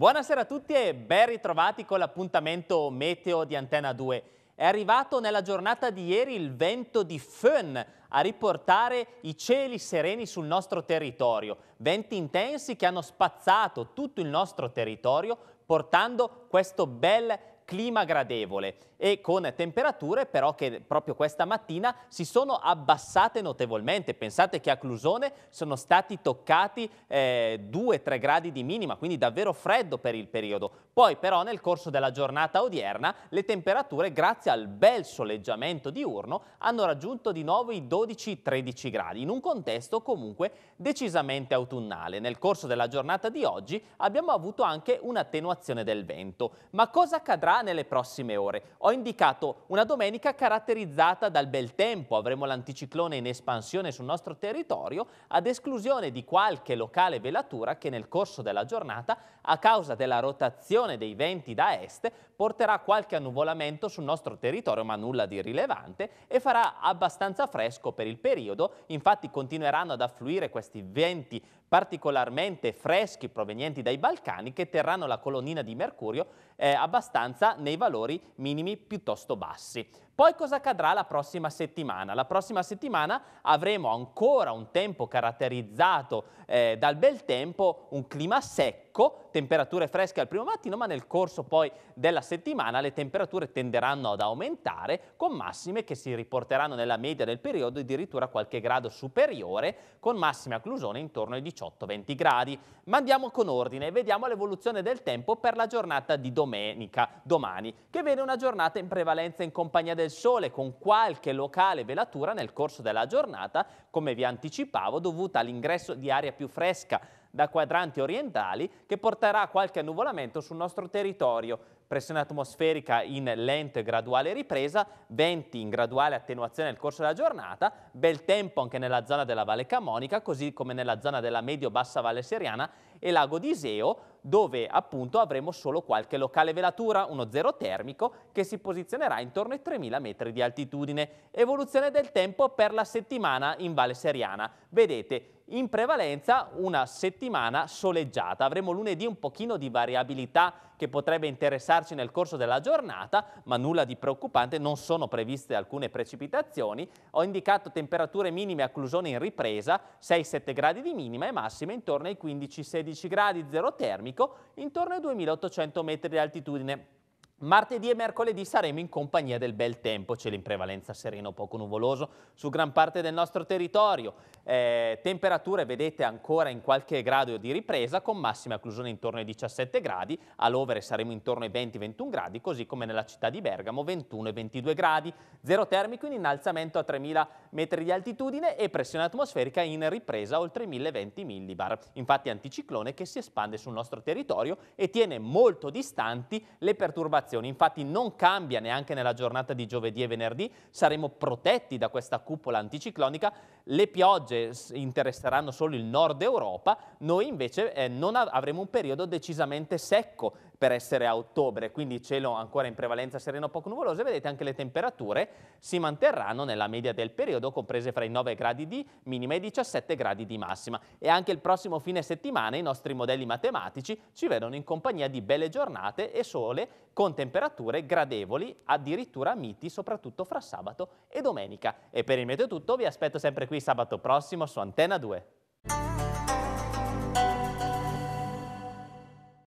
Buonasera a tutti e ben ritrovati con l'appuntamento meteo di Antena 2. È arrivato nella giornata di ieri il vento di Fön a riportare i cieli sereni sul nostro territorio. Venti intensi che hanno spazzato tutto il nostro territorio portando questo bel clima gradevole e con temperature però che proprio questa mattina si sono abbassate notevolmente. Pensate che a Clusone sono stati toccati eh, 2-3 gradi di minima, quindi davvero freddo per il periodo. Poi però nel corso della giornata odierna le temperature grazie al bel soleggiamento diurno hanno raggiunto di nuovo i 12-13 gradi in un contesto comunque decisamente autunnale. Nel corso della giornata di oggi abbiamo avuto anche un'attenuazione del vento. Ma cosa accadrà nelle prossime ore. Ho indicato una domenica caratterizzata dal bel tempo, avremo l'anticiclone in espansione sul nostro territorio, ad esclusione di qualche locale velatura che nel corso della giornata, a causa della rotazione dei venti da est, porterà qualche annuvolamento sul nostro territorio, ma nulla di rilevante, e farà abbastanza fresco per il periodo, infatti continueranno ad affluire questi venti particolarmente freschi provenienti dai Balcani che terranno la colonnina di mercurio eh, abbastanza nei valori minimi piuttosto bassi. Poi cosa accadrà la prossima settimana? La prossima settimana avremo ancora un tempo caratterizzato eh, dal bel tempo, un clima secco, temperature fresche al primo mattino, ma nel corso poi della settimana le temperature tenderanno ad aumentare con massime che si riporteranno nella media del periodo addirittura qualche grado superiore, con massima a intorno ai 18-20 gradi. Ma andiamo con ordine e vediamo l'evoluzione del tempo per la giornata di domenica, domani, che viene una giornata in prevalenza in compagnia del del sole con qualche locale velatura nel corso della giornata, come vi anticipavo, dovuta all'ingresso di aria più fresca da quadranti orientali che porterà qualche annuvolamento sul nostro territorio pressione atmosferica in lenta e graduale ripresa, venti in graduale attenuazione nel corso della giornata, bel tempo anche nella zona della Valle Camonica, così come nella zona della medio-bassa Valle Seriana e Lago di Iseo, dove appunto avremo solo qualche locale velatura, uno zero termico, che si posizionerà intorno ai 3.000 metri di altitudine. Evoluzione del tempo per la settimana in Valle Seriana. Vedete, in prevalenza una settimana soleggiata. Avremo lunedì un pochino di variabilità che potrebbe interessarci nel corso della giornata, ma nulla di preoccupante, non sono previste alcune precipitazioni. Ho indicato temperature minime a Clusone in ripresa, 6-7 gradi di minima e massima intorno ai 15-16 gradi, zero termico, intorno ai 2800 metri di altitudine. Martedì e mercoledì saremo in compagnia del bel tempo, cielo in prevalenza sereno poco nuvoloso su gran parte del nostro territorio. Eh, temperature vedete ancora in qualche grado di ripresa con massima occlusione intorno ai 17 gradi, all'overe saremo intorno ai 20-21 gradi, così come nella città di Bergamo 21-22 gradi, zero termico in innalzamento a 3000 metri di altitudine e pressione atmosferica in ripresa oltre 1020 millibar. Infatti anticiclone che si espande sul nostro territorio e tiene molto distanti le perturbazioni dichiarazioni. Infatti non cambia neanche nella giornata di giovedì e venerdì, saremo protetti da questa cupola anticiclonica, le piogge interesseranno solo il nord Europa, noi invece eh, non avremo un periodo decisamente secco per essere a ottobre, quindi cielo ancora in prevalenza sereno poco nuvoloso vedete anche le temperature si manterranno nella media del periodo, comprese fra i 9 gradi di minima e i 17 gradi di massima. E anche il prossimo fine settimana i nostri modelli matematici ci vedono in compagnia di belle giornate e sole con temperature gradevoli, addirittura miti, soprattutto fra sabato e domenica. E per il meteo tutto vi aspetto sempre qui sabato prossimo su Antena 2.